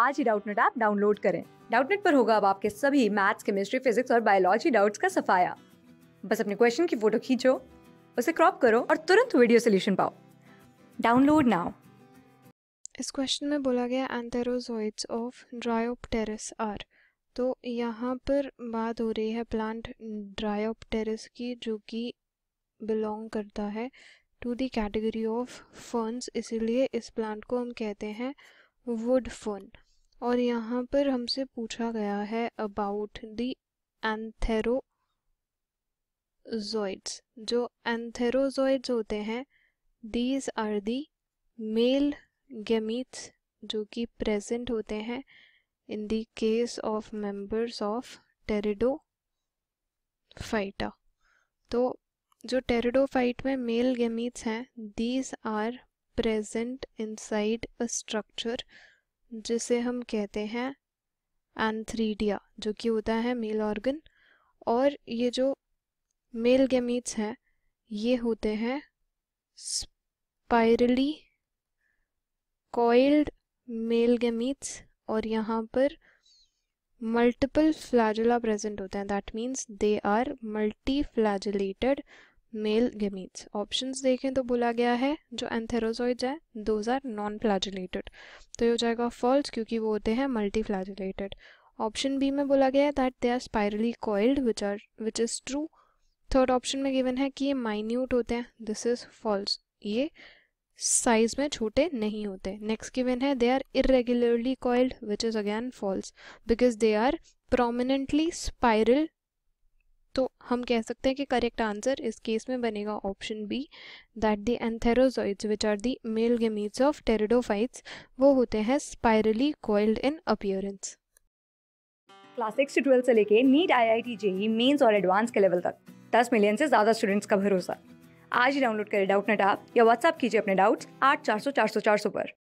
आज ही Doubtnut app download करें डाउटनेट पर होगा अब आपके सभी मैथ्स केमिस्ट्री फिजिक्स और बायोलॉजी डाउट्स का सफाया बस अपने क्वेश्चन की फोटो खींचो उसे क्रॉप करो और तुरंत वीडियो सोल्यूशन पाओ डाउनलोड नाउ इस क्वेश्चन में बोला गया एंथेरोजोइड्स ऑफ ड्रायोप्टेरस आर तो यहाँ पर बात हो रही है प्लांट ड्रायोप्टेरस की जो कि बिलोंग करता है to the category of ferns इसीलिए इस प्लांट को हम कहते हैं वुड फर्न और यहाँ पर हमसे पूछा गया है अबाउट दी एंथेरो zoids जो एंथेरोजोइड्स होते हैं these are the male gametes जो कि प्रेजेंट होते हैं in the case of members of pteridophyta तो जो टेरिडोफाइट में मेल गेमीट्स हैं these are present inside a structure जिसे हम कहते हैं एंथ्रीडिया जो कि होता है मेल ऑर्गन और ये जो मेल गैमीट्स हैं ये होते हैं स्पायरली कॉइल्ड मेल गैमीट्स और यहाँ पर मल्टीपल फ्लैजुला प्रेजेंट होते हैं that means they are multi flagellated male gametes options देखें तो बोला गया है जो एंथेरोजोइड्स हैं दोज आर नॉन फ्लैजुलेटेड तो ये हो जाएगा फॉल्स क्योंकि वो होते हैं मल्टी फ्लैजुलेटेड ऑप्शन बी में बोला गया है that they are spirally coiled which are which is true third option में गिवन है कि ये माइन्यूट होते हैं दिस इज़ फॉल्स ये साइज में छोटे नहीं होते नेक्स्ट गिवन है they are irregularly coiled which is again false because they are prominently spiral तो हम कह सकते हैं कि करेक्ट आंसर इस केस में बनेगा option B that the antherozoids which are the male gametes of pteridophytes वो होते हैं spirally coiled in appearance class six से ट्वेल्थ से लेके NEET I I T JEE mains और एडवांस के लेवल तक दस मिलियन से ज़्यादा स्टूडेंट्स का भरोसा आज ही डाउनलोड करें डाउट नेट आप या व्हाट्सअप कीजिए अपने डाउट्स आठ चार सौ चार सौ चार सौ पर